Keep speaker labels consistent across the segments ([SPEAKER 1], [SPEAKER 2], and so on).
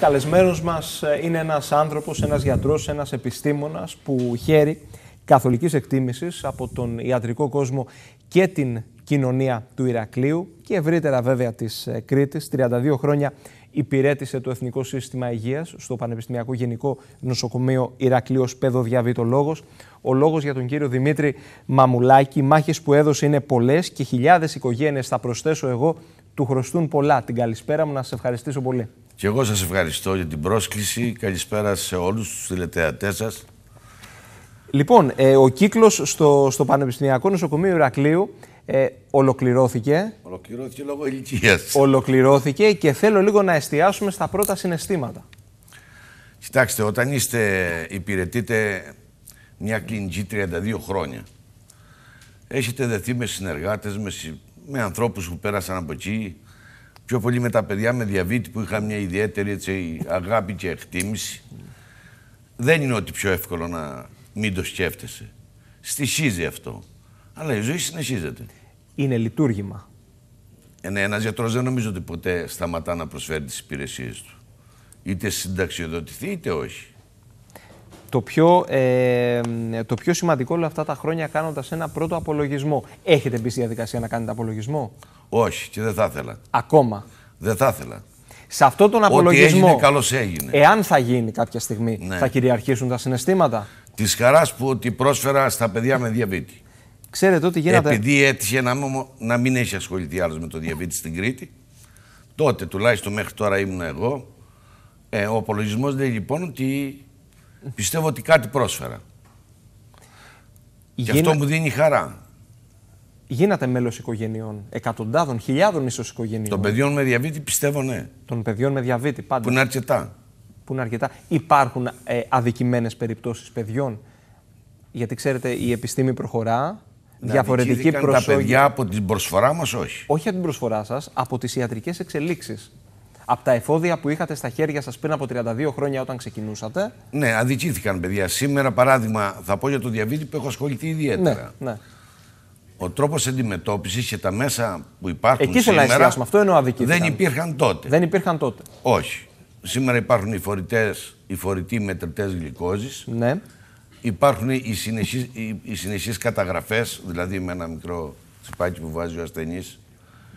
[SPEAKER 1] Καλεσμένος μας ε, είναι ένας άνθρωπος, ένας γιατρός, ένας επιστήμονας που χαίρει καθολικής εκτίμησης από τον ιατρικό κόσμο και την κοινωνία του Ηρακλείου και ευρύτερα βέβαια της ε, Κρήτης. 32 χρόνια υπηρέτησε το Εθνικό Σύστημα Υγείας στο Πανεπιστημιακό Γενικό Νοσοκομείο Ηρακλείος Παιδοδιαβήτο λόγο. Ο λόγος για τον κύριο Δημήτρη Μαμουλάκη, οι μάχες που έδωσε είναι πολλές και χιλιάδες οικογένειες θα προσθέσω εγώ, του χρωστούν πολλά. Την καλησπέρα μου, να σας ευχαριστήσω πολύ.
[SPEAKER 2] Και εγώ σας ευχαριστώ για την πρόσκληση. Καλησπέρα σε όλους τους τηλεθεατές σας.
[SPEAKER 1] Λοιπόν, ε, ο κύκλος στο, στο Πανεπιστημιακό Νοσοκομείο Ηρακλείου ε, ολοκληρώθηκε.
[SPEAKER 2] Ολοκληρώθηκε λόγω ηλικίας.
[SPEAKER 1] Ολοκληρώθηκε και θέλω λίγο να εστιάσουμε στα πρώτα συναισθήματα. Κοιτάξτε, όταν είστε, υπηρετείτε μια
[SPEAKER 2] κλινική 32 χρόνια. Έχετε δεθεί με συνεργάτες, με, με ανθρώπους που πέρασαν από εκεί, πιο πολύ με τα παιδιά με διαβήτη που είχα μια ιδιαίτερη έτσι, αγάπη και εκτίμηση. Δεν είναι ότι πιο εύκολο να μην το σκέφτεσαι. Στοιχίζει αυτό. Αλλά η ζωή συνεχίζεται.
[SPEAKER 1] Είναι λειτουργήμα.
[SPEAKER 2] Ε, ναι, ένας γιατρός δεν νομίζω ότι ποτέ σταματά να προσφέρει τις υπηρεσίες του. Είτε συνταξιοδοτηθεί είτε όχι.
[SPEAKER 1] Το πιο, ε, το πιο σημαντικό όλα αυτά τα χρόνια κάνοντας ένα πρώτο απολογισμό. Έχετε μπει στη διαδικασία να κάνετε απολογισμό.
[SPEAKER 2] Όχι, και δεν θα ήθελα. Ακόμα. Δεν θα ήθελα.
[SPEAKER 1] Σε αυτό τον απολογισμό. Ό,τι έγινε, καλώς έγινε. Εάν θα γίνει κάποια στιγμή, ναι. θα κυριαρχήσουν τα συναισθήματα. Της χαράς που ότι
[SPEAKER 2] πρόσφερα στα παιδιά με διαβήτη.
[SPEAKER 1] Ξέρετε ότι γίνεται
[SPEAKER 2] Επειδή έτυχε να μην, να μην έχει ασχοληθεί άλλος με το διαβήτη στην Κρήτη, τότε τουλάχιστον μέχρι τώρα ήμουν εγώ. Ε, ο απολογισμός λέει λοιπόν ότι πιστεύω ότι κάτι πρόσφερα. Γι' Και αυτό μου
[SPEAKER 1] δίνει χαρά γίνατε μέλος οικογενειών, εκατοντάδων, χιλιάδων ίσως οικογενειών. Των παιδιών με διαβήτη πιστεύω ναι. Των παιδιών με διαβήτη πάντα. Που είναι αρκετά. Που είναι αρκετά. Υπάρχουν ε, αδικημένες περιπτώσεις παιδιών. Γιατί ξέρετε, η επιστήμη προχωρά. Να διαφορετική προσοχή. Τα παιδιά από την προσφορά μας, όχι. Όχι από την προσφορά σας, από τις ιατρικές εξελίξεις. Από τα εφόδια που είχατε στα χέρια σας πριν από 32 χρόνια όταν ξεκινούσατε.
[SPEAKER 2] Ναι, αδικήθηκαν παιδιά. Σήμερα, παράδειγμα, θα πω για το διαβίτη που έχω ασχοληθεί ιδιαίτερα. Ναι, ναι ο τρόπος αντιμετώπισης και τα μέσα που υπάρχουν Εκεί σήμερα. Εκεί θέλω να Αυτό Δεν υπήρχαν τότε. Δεν υπήρχαν τότε. Όχι. Σήμερα υπάρχουν οι φορητές, οι φορητοί μετρητές γλυκόζης. Ναι. Υπάρχουν οι συνεχείς καταγραφές, δηλαδή με ένα μικρό τσιπάκι που βάζει ο ασθενής.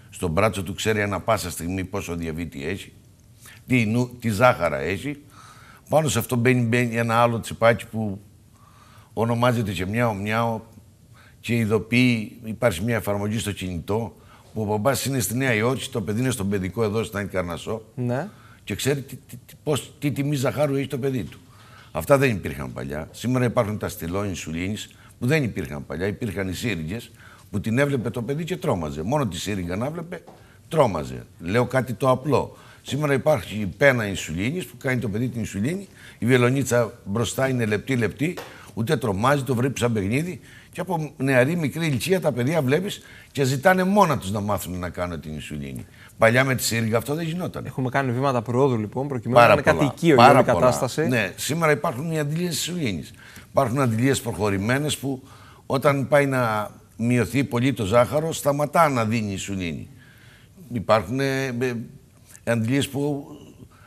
[SPEAKER 2] στον μπράτσο του ξέρει ανά πάσα στιγμή πόσο διαβήτη έχει, τι, νου, τι ζάχαρα έχει. Πάνω σε αυτό μπαίνει, μπαίνει ένα άλλο τσιπάκι που ονομάζεται και μια μιάο, και ειδοποιεί, υπάρχει μια εφαρμογή στο κινητό που ο παπά είναι στη Νέα Υόρκη, το παιδί είναι στον παιδικό εδώ στην Άγιο Καρνασό ναι. και ξέρει τι, τι, τι, πώς, τι τιμή ζαχάρου έχει το παιδί του. Αυτά δεν υπήρχαν παλιά. Σήμερα υπάρχουν τα στυλό ινσουλίνης που δεν υπήρχαν παλιά. Υπήρχαν οι σύριγγες που την έβλεπε το παιδί και τρόμαζε. Μόνο τη σύριγγα να βλέπε, τρόμαζε. Λέω κάτι το απλό. Σήμερα υπάρχει η πένα ινσουλίνης που κάνει το παιδί την ινσουλίνη. Η βελονιτσα μπροστα μπροστά είναι λεπτή-λεπτή ούτε τρομάζει, το βρήκε σαν παιχνίδι. Και από νεαρή μικρή ηλικία τα παιδιά βλέπεις και ζητάνε μόνα τους να μάθουν να κάνουν την ισουλίνη. Παλιά με τη σύριγγα αυτό δεν γινόταν. Έχουμε κάνει βήματα προόδου λοιπόν, προκειμένου να είναι κάτι οικείο την κατάσταση. Ναι, σήμερα υπάρχουν οι αντιλίες της ισουλίνης. Υπάρχουν αντιλίες προχωρημένες που όταν πάει να μειωθεί πολύ το ζάχαρο, σταματά να δίνει ισουλίνη. Υπάρχουν ε, ε, αντιλίες που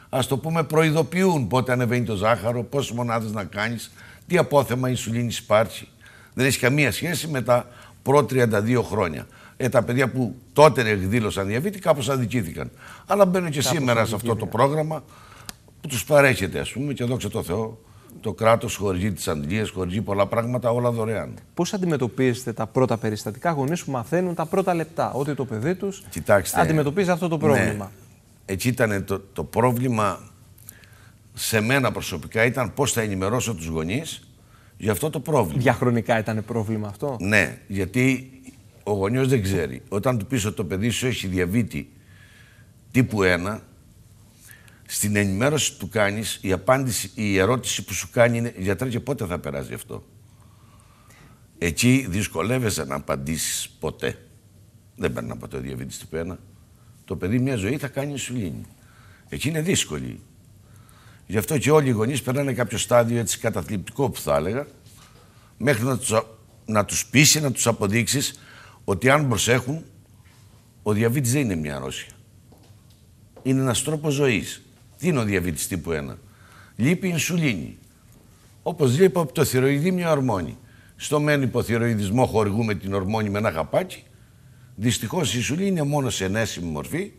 [SPEAKER 2] ας το πούμε προειδοποιούν πότε ανεβαίνει το ζάχαρο, πόσε μονάδες να κάνεις, τι απόθεμα ισουλίνη υπάρχει. Δεν έχει καμία σχέση με τα προ 32 χρόνια. Ε, τα παιδιά που τότε εκδήλωσαν διαβήτη κάπως αδικήθηκαν. Αλλά μπαίνουν και σήμερα σε αυτό το πρόγραμμα που τους παρέχεται ας πούμε και δόξα τω Θεώ το κράτος χορηγεί τις αντλίε, χορηγεί πολλά πράγματα,
[SPEAKER 1] όλα δωρεάν. Πώς αντιμετωπίζετε τα πρώτα περιστατικά γονείς που μαθαίνουν τα πρώτα λεπτά, ότι το παιδί τους αντιμετωπίζει αυτό το ναι. πρόβλημα.
[SPEAKER 2] Ναι. ήταν το, το πρόβλημα σε μένα προσωπικά ήταν πώς θα ενημερώσω τους γονείς για αυτό το πρόβλημα.
[SPEAKER 1] Διαχρονικά ήταν πρόβλημα αυτό.
[SPEAKER 2] Ναι, γιατί ο γονιός δεν ξέρει. Όταν του πεις ότι το παιδί σου έχει διαβήτη τύπου 1, στην ενημέρωση που του κάνεις, η, απάντηση, η ερώτηση που σου κάνει είναι «Γιατρέ και πότε θα περάσει αυτό». Εκεί δυσκολεύεσαι να απαντήσεις ποτέ. Δεν παίρνω από το διαβήτη τύπου 1. Το παιδί μια ζωή θα κάνει ισουλίνη. Εκεί είναι δύσκολη Γι' αυτό και όλοι οι γονείς περνάνε κάποιο στάδιο έτσι καταθλιπτικό που θα έλεγα, μέχρι να τους τους πείσει, να τους αποδείξεις ότι αν προσέχουν, ο διαβήτης δεν είναι μια αρρώστια. Είναι ένας τρόπος ζωής. Τι είναι ο διαβήτης τύπου 1. Λείπει η ινσουλίνη. Όπως λείπει από το θηροειδή μια ορμόνη. Στο μεν υποθυροειδισμό χορηγούμε την ορμόνη με ένα χαπάκι. Δυστυχώς η ινσουλίνη είναι μόνος σε ενέσιμη μορφή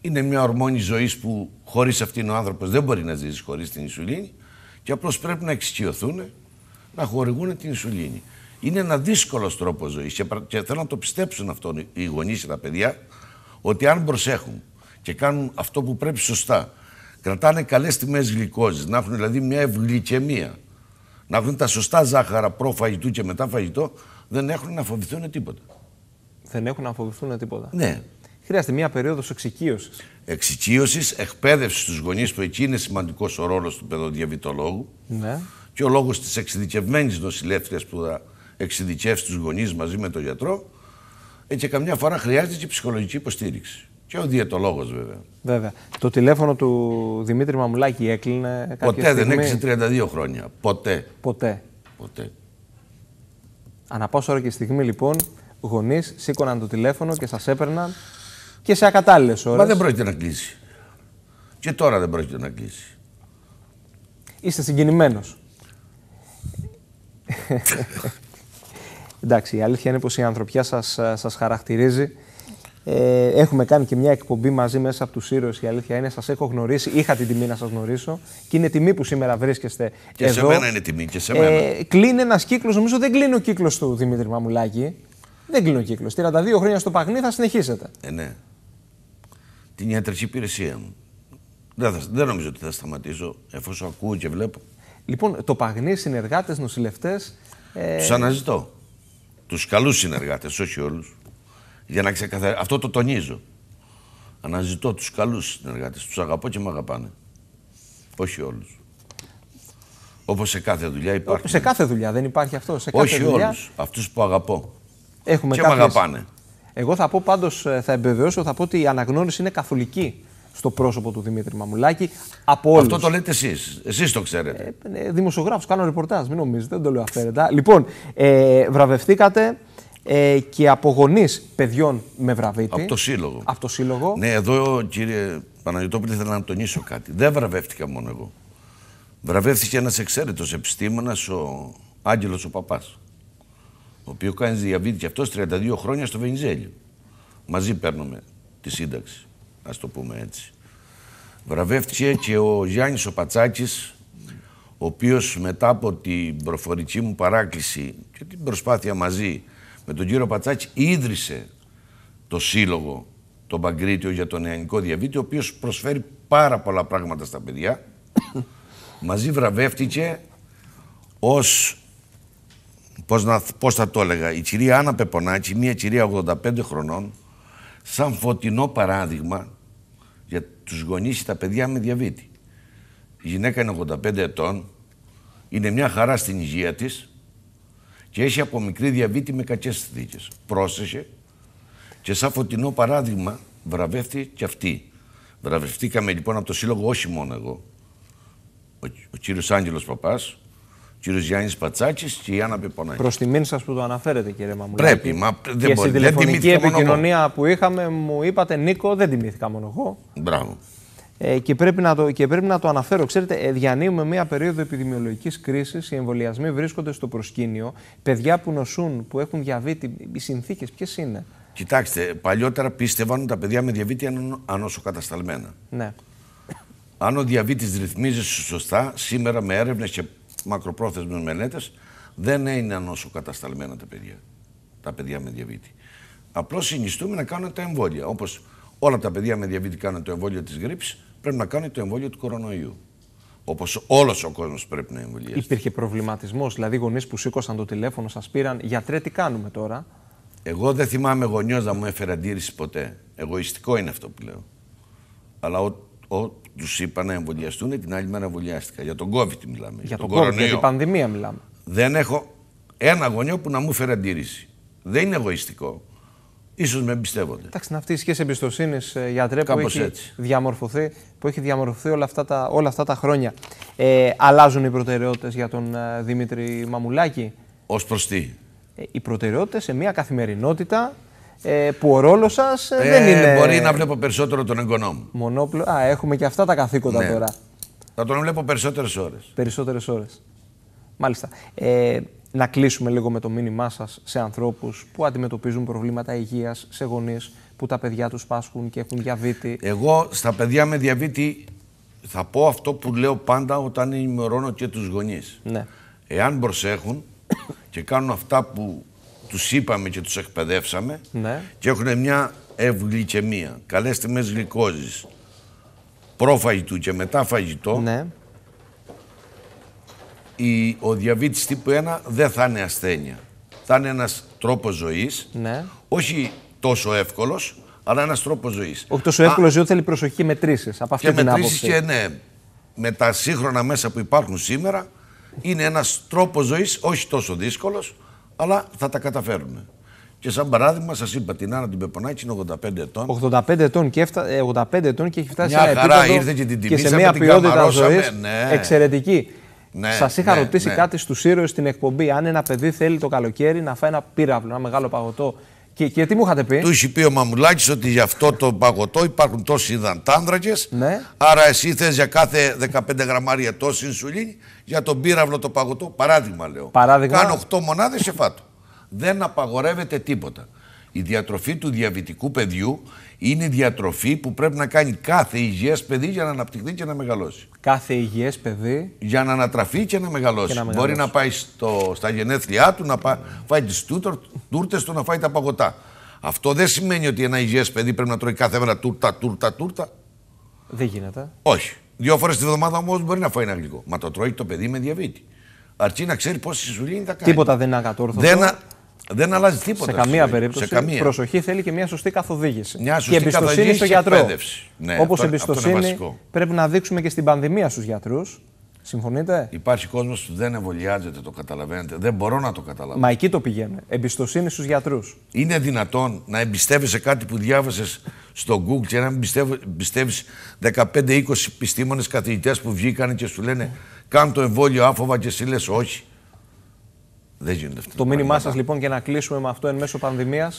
[SPEAKER 2] είναι μια ορμόνη ζωής που χωρίς αυτήν ο άνθρωπος δεν μπορεί να ζήσει χωρίς την ισουλίνη και απλώς πρέπει να εξοικειωθούν να χορηγούν την ισουλίνη. Είναι ένα δύσκολος τρόπος ζωής και, και θέλω να το πιστέψουν αυτό οι γονείς και τα παιδιά ότι αν προσέχουν και κάνουν αυτό που πρέπει σωστά, κρατάνε καλές τιμές γλυκόζης, να έχουν δηλαδή μια ευγλυκαιμία, να έχουν τα σωστά ζάχαρα προ και μετά φαγητό, δεν έχουν να φοβηθούν τίποτα. Δεν έχουν να φοβηθούν τίποτα.
[SPEAKER 1] Ναι χρειάζεται μια περίοδος εξοικείωσης.
[SPEAKER 2] Εξοικείωσης, εκπαίδευσης στους γονείς που εκεί είναι σημαντικός ο ρόλος του παιδοδιαβητολόγου. Ναι. Και ο λόγος της εξειδικευμένης νοσηλεύτριας που θα εξειδικεύσει τους γονείς μαζί με τον γιατρό. Ε, και καμιά φορά χρειάζεται και ψυχολογική υποστήριξη. Και ο διαιτολόγος, βέβαια.
[SPEAKER 1] Βέβαια. Το τηλέφωνο του Δημήτρη Μαμουλάκη έκλεινε. Ποτέ στιγμή. δεν έκλεισε 32 χρόνια. Ποτέ. Ποτέ. Ποτέ. Ανά πάσα ώρα και στιγμή, λοιπόν, γονείς σήκωναν το τηλέφωνο και σας έπαιρναν και σε ακατάλληλες ώρε. Μα δεν πρόκειται να κλείσει. Και τώρα δεν πρόκειται να κλείσει. Είστε συγκινημένος. Εντάξει, η αλήθεια είναι πως η ανθρωπιά σας σας χαρακτηρίζει. Ε, έχουμε κάνει και μια εκπομπή μαζί μέσα από τους ήρωες. Η αλήθεια είναι, σας έχω γνωρίσει. Είχα την τιμή να σας γνωρίσω και είναι τιμή που σήμερα βρίσκεστε και εδώ. Και σε μένα είναι
[SPEAKER 2] τιμή, και σε μένα. Ε,
[SPEAKER 1] κλείνει ένας κύκλος, νομίζω δεν κλείνει ο κύκλος του Δημήτρη Μαμουλάκη. Δεν κλείνει ο κύκλος. 32 χρόνια στο Παγνί θα συνεχίσετε.
[SPEAKER 2] Ε, ναι την ιατρική υπηρεσία μου. Δεν, νομίζω ότι θα
[SPEAKER 1] σταματήσω εφόσον ακούω και βλέπω. Λοιπόν, το παγνί, συνεργάτες, νοσηλευτές. Ε... Τους
[SPEAKER 2] αναζητώ. Τους καλούς συνεργάτες, όχι όλους. Για να ξεκαθαρίσω. Αυτό το τονίζω. Αναζητώ τους καλούς συνεργάτες. Τους αγαπώ και με αγαπάνε. Όχι όλους. Όπως σε κάθε δουλειά υπάρχει. Σε κάθε δουλειά δεν υπάρχει αυτό. Σε κάθε όχι όλους. Αυτούς που αγαπώ.
[SPEAKER 1] και κάποιες... με αγαπάνε. Εγώ θα πω πάντως, ε, θα επιβεβαιώσω, θα πω ότι η αναγνώριση είναι καθολική στο πρόσωπο του Δημήτρη Μαμουλάκη. Από όλους. Αυτό το λέτε
[SPEAKER 2] εσείς. Εσείς το ξέρετε.
[SPEAKER 1] Ε, ε Δημοσιογράφο, κάνω ρεπορτάζ, μην νομίζετε, δεν το λέω αφαίρετα. Λοιπόν, ε, βραβευτήκατε ε, και από γονείς παιδιών με βραβείτε. Από το
[SPEAKER 2] σύλλογο. Από το σύλλογο. Ναι, εδώ κύριε Παναγιώτοπουλη, θέλω να τονίσω κάτι. Δεν βραβεύτηκα μόνο εγώ. Βραβεύτηκε ένας εξαίρετος επιστήμονας, ο Άγγελος ο Παπάς ο οποίος κάνει διαβίτη και αυτός 32 χρόνια στο Βενιζέλιο. Μαζί παίρνουμε τη σύνταξη, ας το πούμε έτσι. Βραβεύτηκε και ο Γιάννης ο Πατσάκης, ο οποίος μετά από την προφορική μου παράκληση και την προσπάθεια μαζί με τον κύριο Πατσάκη, ίδρυσε το σύλλογο το Παγκρίτιο για τον νεανικό διαβίτη, ο οποίος προσφέρει πάρα πολλά πράγματα στα παιδιά. μαζί βραβεύτηκε ως πώς, να, πώς θα το έλεγα, η κυρία Άννα Πεπονάκη, μια κυρία 85 χρονών, σαν φωτεινό παράδειγμα για τους γονείς τα παιδιά με διαβήτη. Η γυναίκα είναι 85 ετών, είναι μια χαρά στην υγεία της και έχει από μικρή διαβήτη με κακές συνθήκες. Πρόσεχε και σαν φωτεινό παράδειγμα βραβεύτηκε και αυτή. Βραβευτήκαμε λοιπόν από το Σύλλογο, όχι μόνο εγώ, ο, ο κύριος Άγγελος Παπάς, Κύριος Γιάννης Πατσάκης και η Άννα
[SPEAKER 1] Πεπονάκη. τη τιμήν σας που το αναφέρετε κύριε Μαμουλή. Πρέπει, μα δεν και μπορεί. στην τηλεφωνική δεν επικοινωνία μόνο. που είχαμε μου είπατε Νίκο δεν τιμήθηκα μόνο εγώ. Μπράβο. Ε, και, πρέπει να το, και πρέπει να το αναφέρω. Ξέρετε, ε, διανύουμε μία περίοδο επιδημιολογικής κρίσης. Οι εμβολιασμοί βρίσκονται στο προσκήνιο. Παιδιά που νοσούν, που έχουν διαβήτη, οι συνθήκες ποιες είναι.
[SPEAKER 2] Κοιτάξτε, παλιότερα πίστευαν τα παιδιά με διαβήτη αν ανοσοκατασταλμένα. Ναι. Αν ο διαβήτης ρυθμίζεσαι σωστά, σήμερα με έρευνες και μακροπρόθεσμες μελέτες, δεν είναι όσο κατασταλμένα τα παιδιά, τα παιδιά με διαβήτη. Απλώς συνιστούμε να κάνουν τα εμβόλια. Όπως όλα τα παιδιά με διαβήτη κάνουν το εμβόλιο της γρήπης, πρέπει να κάνουν το εμβόλιο του κορονοϊού. Όπως όλος ο κόσμος πρέπει να εμβολιαστεί.
[SPEAKER 1] Υπήρχε προβληματισμός, δηλαδή γονείς που σήκωσαν το τηλέφωνο, σας πήραν. Γιατρέ, τι κάνουμε τώρα.
[SPEAKER 2] Εγώ δεν θυμάμαι γονιός να μου έφερε αντίρρηση ποτέ. Εγωιστικό είναι αυτό που λέω. Αλλά ο, ο, τους είπα να εμβολιαστούν, την άλλη μέρα εμβολιάστηκα. Για τον COVID μιλάμε. Για, τον, τον για την
[SPEAKER 1] πανδημία μιλάμε.
[SPEAKER 2] Δεν έχω ένα γονιό που να μου φέρει αντίρρηση. Δεν είναι εγωιστικό. Ίσως με εμπιστεύονται.
[SPEAKER 1] Εντάξει, είναι αυτή η σχέση εμπιστοσύνης ε, γιατρέ που έχει, διαμορφωθεί, που έχει διαμορφωθεί όλα αυτά τα, όλα αυτά τα χρόνια. Ε, αλλάζουν οι προτεραιότητες για τον ε, Δημήτρη Μαμουλάκη. Ως προς τι. Ε, οι προτεραιότητες σε μια καθημερινότητα ε, που ο ρόλος σας ε, δεν ε, είναι. Μπορεί να βλέπω
[SPEAKER 2] περισσότερο τον εγγονό μου.
[SPEAKER 1] Μονόπλο. Α, έχουμε και αυτά τα καθήκοντα ναι. τώρα.
[SPEAKER 2] Θα τον βλέπω περισσότερες ώρες.
[SPEAKER 1] Περισσότερες ώρες. Μάλιστα. Ε, να κλείσουμε λίγο με το μήνυμά σας σε ανθρώπους που αντιμετωπίζουν προβλήματα υγείας, σε γονείς που τα παιδιά τους πάσχουν και έχουν διαβήτη.
[SPEAKER 2] Εγώ στα παιδιά με διαβήτη θα πω αυτό που λέω πάντα όταν ενημερώνω και τους γονείς. Ναι. Εάν προσέχουν και κάνουν αυτά που τους είπαμε και τους εκπαιδεύσαμε ναι. και έχουν μια ευγλυκαιμία, καλές τιμές γλυκόζης, προφαγητού και μετά φαγητό, ναι. η, ο διαβήτης τύπου 1 δεν θα είναι ασθένεια. Θα είναι ένας τρόπος ζωής, ναι. όχι τόσο εύκολος, αλλά ένας τρόπος ζωής. Όχι τόσο εύκολος,
[SPEAKER 1] διότι θέλει προσοχή μετρήσεις. Από αυτή και την άποψη. και ναι,
[SPEAKER 2] με τα σύγχρονα μέσα που υπάρχουν σήμερα, είναι ένας τρόπος ζωής, όχι τόσο δύσκολος, αλλά θα τα καταφέρουμε. Και σαν παράδειγμα, σας είπα την Άννα την Πεπονάκη είναι 85
[SPEAKER 1] ετών. 85 ετών και, έφτα... 85 ε, ετών και έχει φτάσει μια σε ένα επίπεδο ήρθε και, την και σε μια ποιότητα ζωής ναι. εξαιρετική. Ναι, σας είχα ναι, ρωτήσει ναι. κάτι στους ήρωες στην εκπομπή. Αν ένα παιδί θέλει το καλοκαίρι να φάει ένα πύραυλο, ένα μεγάλο παγωτό και, τι μου είχατε πει. Του
[SPEAKER 2] είχε πει ο Μαμουλάκης ότι για αυτό το παγωτό υπάρχουν τόσοι δαντάνδρακες. Ναι. Άρα εσύ θες για κάθε 15 γραμμάρια τόση ινσουλίνη για τον πύραυλο το παγωτό. Παράδειγμα λέω. Παράδειγμα. Κάνω 8 μονάδε σε φάτο. Δεν απαγορεύεται τίποτα. Η διατροφή του διαβητικού παιδιού είναι η διατροφή που πρέπει να κάνει κάθε υγιές παιδί για να αναπτυχθεί και να μεγαλώσει. Κάθε υγιές παιδί. Για να ανατραφεί και να μεγαλώσει. Και να Μπορεί να πάει στο, στα γενέθλιά του, να πά, φάει τις τούρτες του, να φάει τα παγωτά. Αυτό δεν σημαίνει ότι ένα υγιές παιδί πρέπει να τρώει κάθε μέρα τούρτα, τούρτα, τούρτα. Δεν γίνεται. Όχι. Δύο φορές τη βδομάδα όμως μπορεί να φάει ένα γλυκό. Μα το τρώει το παιδί με διαβήτη. Αρκεί να ξέρει πόση είναι τα κάνει. Τίποτα δεν είναι ακατόρθωτο. Δεν,
[SPEAKER 1] δεν αλλάζει τίποτα. Σε καμία σε, περίπτωση. Σε καμία. Προσοχή θέλει και μια σωστή καθοδήγηση. Μια σωστή και ναι, εμπιστοσύνη στο γιατρό. Ναι, Όπως εμπιστοσύνη πρέπει να δείξουμε και στην πανδημία στους γιατρούς. Συμφωνείτε.
[SPEAKER 2] Υπάρχει κόσμος που δεν εμβολιάζεται, το καταλαβαίνετε. Δεν μπορώ να το καταλάβω. Μα εκεί το πηγαίνει. Εμπιστοσύνη στους γιατρούς. Είναι δυνατόν να εμπιστεύεσαι κάτι που διάβασες στο Google και να πιστευει 15 15-20 επιστήμονες καθηγητές που βγήκαν και σου λένε Κάν το εμβόλιο άφοβα και εσύ λες όχι.
[SPEAKER 1] Το μήνυμά σας λοιπόν και να κλείσουμε με αυτό εν μέσω πανδημίας.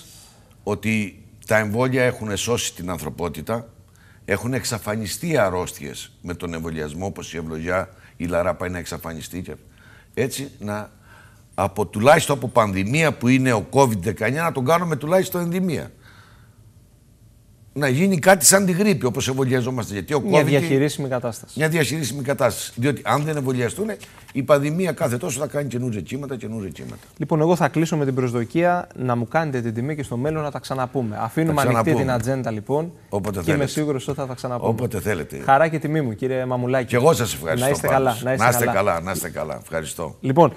[SPEAKER 2] Ότι τα εμβόλια έχουν σώσει την ανθρωπότητα. Έχουν εξαφανιστεί αρρώστιες με τον εμβολιασμό, όπως η ευλογιά, η λαρά πάει να εξαφανιστεί. έτσι να από τουλάχιστον από πανδημία που είναι ο COVID-19 να τον κάνουμε τουλάχιστον ενδημία να γίνει κάτι σαν τη γρήπη, όπως εμβολιαζόμαστε. Γιατί ο COVID, μια διαχειρίσιμη κατάσταση. Μια διαχειρίσιμη κατάσταση. Διότι αν δεν εμβολιαστούν, η πανδημία κάθε τόσο θα κάνει καινούργια κύματα, καινούργια κύματα.
[SPEAKER 1] Λοιπόν, εγώ θα κλείσω με την προσδοκία να μου κάνετε την τιμή και στο μέλλον να τα ξαναπούμε. Αφήνουμε ξαναπούμε. ανοιχτή την ατζέντα λοιπόν.
[SPEAKER 2] Όποτε και είμαι σίγουρος ότι θα τα ξαναπούμε. Όποτε θέλετε. Χαρά
[SPEAKER 1] και τιμή μου, κύριε Μαμουλάκη. Και εγώ σας ευχαριστώ. Να είστε, καλά, να καλά.
[SPEAKER 2] καλά. Να είστε καλά. Ευχαριστώ.
[SPEAKER 1] Λοιπόν.